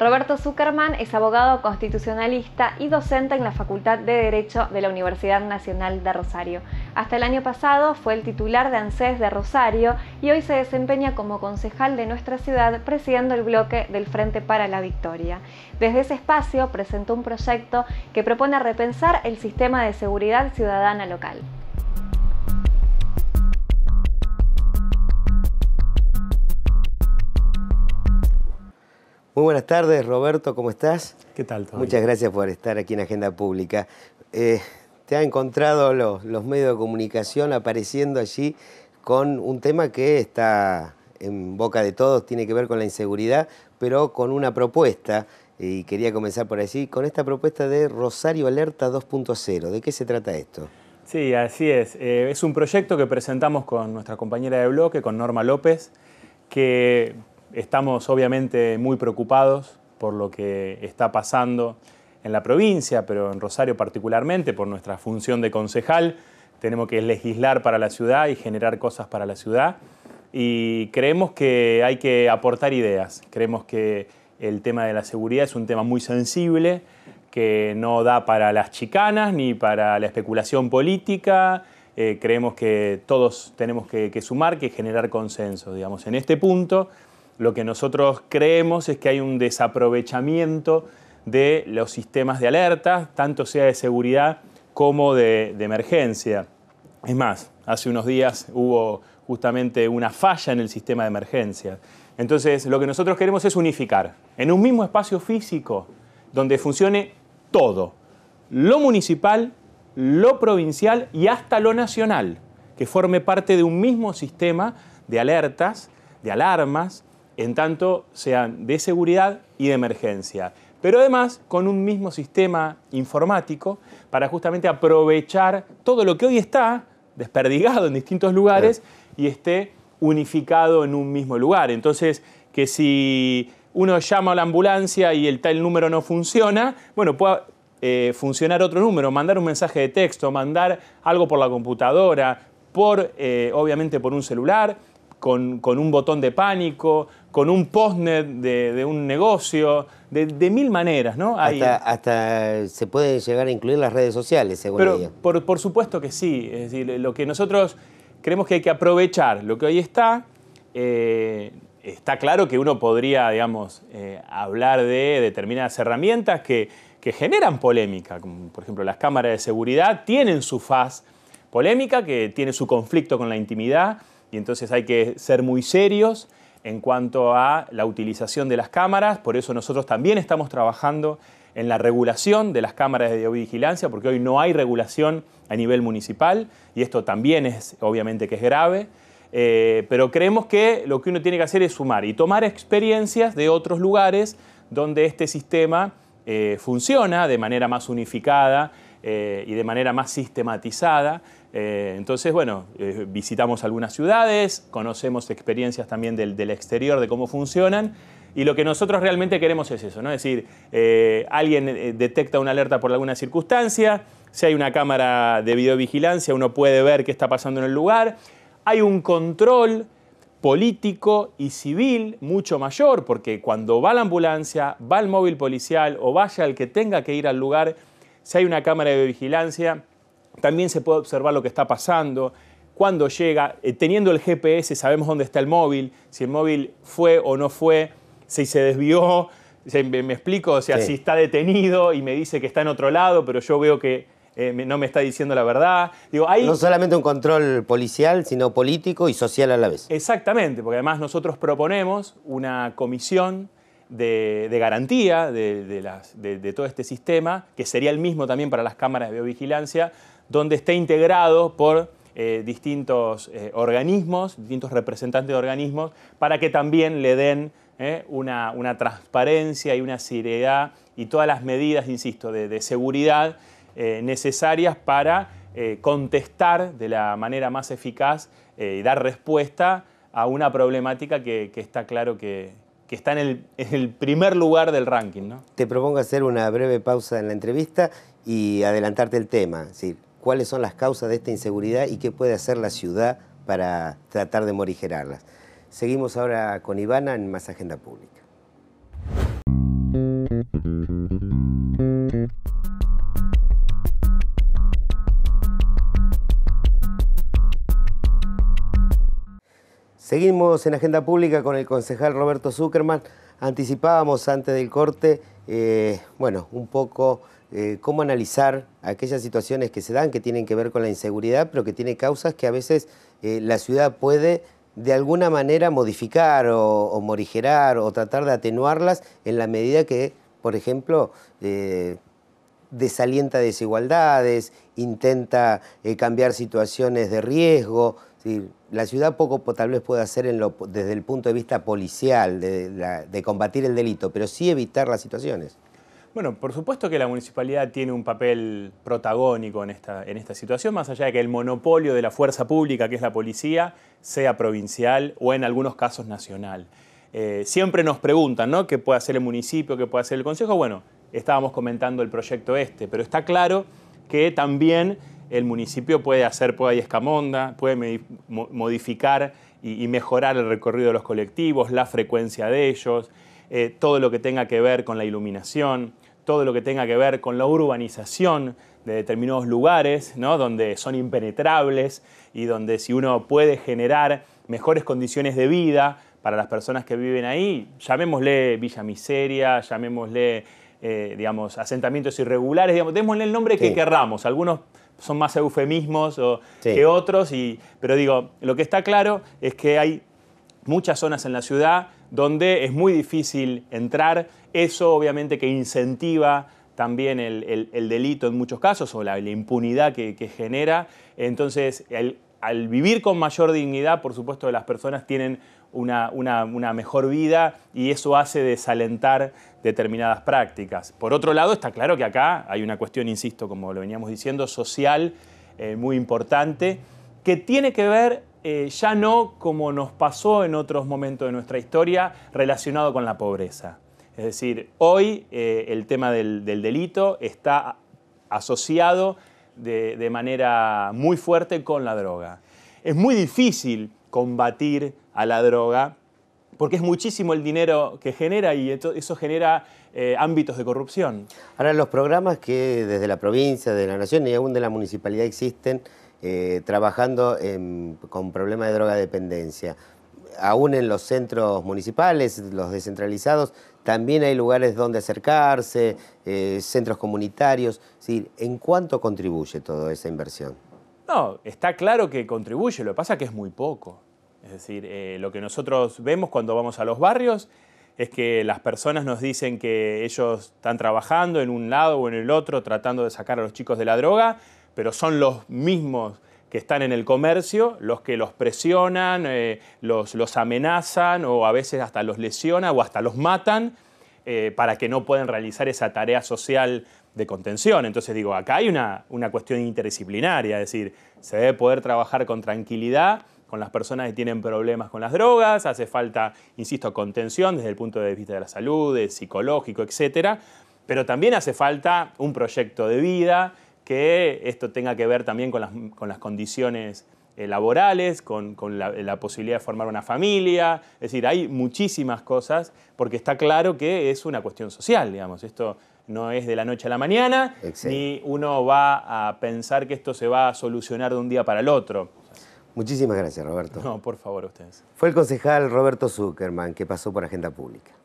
Roberto Zuckerman es abogado constitucionalista y docente en la Facultad de Derecho de la Universidad Nacional de Rosario. Hasta el año pasado fue el titular de ANSES de Rosario y hoy se desempeña como concejal de nuestra ciudad presidiendo el bloque del Frente para la Victoria. Desde ese espacio presentó un proyecto que propone repensar el sistema de seguridad ciudadana local. Muy buenas tardes, Roberto, ¿cómo estás? ¿Qué tal? Muchas gracias por estar aquí en Agenda Pública. Eh, te han encontrado los, medios de comunicación apareciendo allí con un tema que está en boca de todos, tiene que ver con la inseguridad, pero con una propuesta, y quería comenzar por allí, con esta propuesta de Rosario Alerta 2.0. ¿De qué se trata esto? Sí, así es. Eh, es un proyecto que presentamos con nuestra compañera de bloque, con Norma López, que Estamos obviamente muy preocupados por lo que está pasando en la provincia, pero en Rosario particularmente, por nuestra función de concejal. Tenemos que legislar para la ciudad y generar cosas para la ciudad. Y creemos que hay que aportar ideas. Creemos que el tema de la seguridad es un tema muy sensible, que no da para las chicanas ni para la especulación política. Eh, creemos que todos tenemos que, que sumar, que generar consenso. Digamos, en este punto lo que nosotros creemos es que hay un desaprovechamiento de los sistemas de alerta, tanto sea de seguridad como de, de emergencia. Es más, hace unos días hubo justamente una falla en el sistema de emergencia. Entonces, lo que nosotros queremos es unificar en un mismo espacio físico donde funcione todo, lo municipal, lo provincial y hasta lo nacional, que forme parte de un mismo sistema de alertas, de alarmas, en tanto sean de seguridad y de emergencia, pero además con un mismo sistema informático para justamente aprovechar todo lo que hoy está desperdigado en distintos lugares y esté unificado en un mismo lugar. Entonces, que si uno llama a la ambulancia y el tal número no funciona, bueno, puede eh, funcionar otro número, mandar un mensaje de texto, mandar algo por la computadora, por, eh, obviamente por un celular, con, un botón de pánico, con un postnet de, de un negocio, de, mil maneras, ¿no? Hasta, se puede llegar a incluir las redes sociales, según ella. Por, supuesto que sí. Es decir, lo que nosotros creemos que hay que aprovechar lo que hoy está. Eh, está claro que uno podría, digamos, eh, hablar de determinadas herramientas que, que generan polémica, como por ejemplo las cámaras de seguridad tienen su faz polémica, que tiene su conflicto con la intimidad y entonces hay que ser muy serios en cuanto a la utilización de las cámaras, por eso nosotros también estamos trabajando en la regulación de las cámaras de videovigilancia, porque hoy no hay regulación a nivel municipal y esto también es obviamente que es grave, eh, pero creemos que lo que uno tiene que hacer es sumar y tomar experiencias de otros lugares donde este sistema eh, funciona de manera más unificada eh, y de manera más sistematizada eh, entonces, bueno, eh, visitamos algunas ciudades, conocemos experiencias también del, exterior, de cómo funcionan, y lo que nosotros realmente queremos es eso, ¿no? Es decir, eh, alguien detecta una alerta por alguna circunstancia, si hay una cámara de videovigilancia, uno puede ver qué está pasando en el lugar, hay un control político y civil mucho mayor, porque cuando va la ambulancia, va el móvil policial o vaya el que tenga que ir al lugar, si hay una cámara de vigilancia, también se puede observar lo que está pasando, cuándo llega. Eh, teniendo el GPS sabemos dónde está el móvil, si el móvil fue o no fue, si se desvió, me, explico, o sea, si está detenido y me dice que está en otro lado, pero yo veo que eh, no me está diciendo la verdad. Digo, hay... No solamente un control policial, sino político y social a la vez. Exactamente, porque además nosotros proponemos una comisión de, garantía de, de, todo este sistema, que sería el mismo también para las cámaras de biovigilancia, donde esté integrado por eh, distintos eh, organismos, distintos representantes de organismos, para que también le den eh, una, transparencia y una seriedad y todas las medidas, insisto, de, seguridad necesarias para contestar de la manera más eficaz y dar respuesta a una problemática que, está claro que, está en el, primer lugar del ranking. Te propongo hacer una breve pausa en la entrevista y adelantarte el tema cuáles son las causas de esta inseguridad y qué puede hacer la ciudad para tratar de morigerarlas. Seguimos ahora con Ivana en Más Agenda Pública. Seguimos en Agenda Pública con el concejal Roberto Zuckerman. Anticipábamos antes del corte, eh, bueno, un poco eh, cómo analizar aquellas situaciones que se dan, que tienen que ver con la inseguridad, pero que tiene causas que a veces eh, la ciudad puede de alguna manera modificar o, morigerar o tratar de atenuarlas en la medida que, por ejemplo, eh, desalienta desigualdades, intenta cambiar situaciones de riesgo. La ciudad poco tal vez puede hacer desde el punto de vista policial, de combatir el delito, pero sí evitar las situaciones. Bueno, por supuesto que la municipalidad tiene un papel protagónico en esta, situación, más allá de que el monopolio de la fuerza pública, que es la policía, sea provincial o en algunos casos nacional. Eh, siempre nos preguntan, ¿no? ¿Qué puede hacer el municipio? ¿Qué puede hacer el consejo? Bueno, estábamos comentando el proyecto este, pero está claro que también el municipio puede hacer puede y escamonda, puede modificar y, mejorar el recorrido de los colectivos, la frecuencia de ellos, eh, todo lo que tenga que ver con la iluminación todo lo que tenga que ver con la urbanización de determinados lugares, ¿no? donde son impenetrables y donde si uno puede generar mejores condiciones de vida para las personas que viven ahí, llamémosle Villa Miseria, llamémosle, eh, digamos, asentamientos irregulares, démosle el nombre que querramos. Algunos son más eufemismos que otros, y, pero digo, lo que está claro es que hay muchas zonas en la ciudad donde es muy difícil entrar. Eso obviamente que incentiva también el, delito en muchos casos o la, impunidad que, genera. Entonces, el, al vivir con mayor dignidad, por supuesto, las personas tienen una, mejor vida y eso hace desalentar determinadas prácticas. Por otro lado, está claro que acá hay una cuestión, insisto, como lo veníamos diciendo, social eh, muy importante, que tiene que ver eh, ya no como nos pasó en otros momentos de nuestra historia relacionado con la pobreza. Es decir, hoy eh, el tema del, delito está asociado de, manera muy fuerte con la droga. Es muy difícil combatir a la droga porque es muchísimo el dinero que genera y eso genera eh, ámbitos de corrupción. Ahora, los programas que desde la provincia, de la nación y aún de la municipalidad existen eh, trabajando con problemas de drogadependencia. Aún en los centros municipales, los descentralizados, también hay lugares donde acercarse, eh, centros comunitarios. ¿En cuánto contribuye toda esa inversión? No, está claro que contribuye, lo que pasa es que es muy poco. Es decir, eh, lo que nosotros vemos cuando vamos a los barrios es que las personas nos dicen que ellos están trabajando en un lado o en el otro, tratando de sacar a los chicos de la droga, pero son los mismos que están en el comercio los que los presionan, eh, los, amenazan o a veces hasta los lesionan o hasta los matan eh, para que no puedan realizar esa tarea social de contención. Entonces digo, acá hay una, cuestión interdisciplinaria, es decir, se debe poder trabajar con tranquilidad con las personas que tienen problemas con las drogas, hace falta, insisto, contención desde el punto de vista de la salud, de psicológico, etcétera, Pero también hace falta un proyecto de vida, que esto tenga que ver también con las, condiciones eh, laborales, con, la, posibilidad de formar una familia. Es decir, hay muchísimas cosas, porque está claro que es una cuestión social, digamos. Esto no es de la noche a la mañana, ni uno va a pensar que esto se va a solucionar de un día para el otro. Muchísimas gracias, Roberto. No, por favor, ustedes. Fue el concejal Roberto Zuckerman que pasó por Agenda Pública.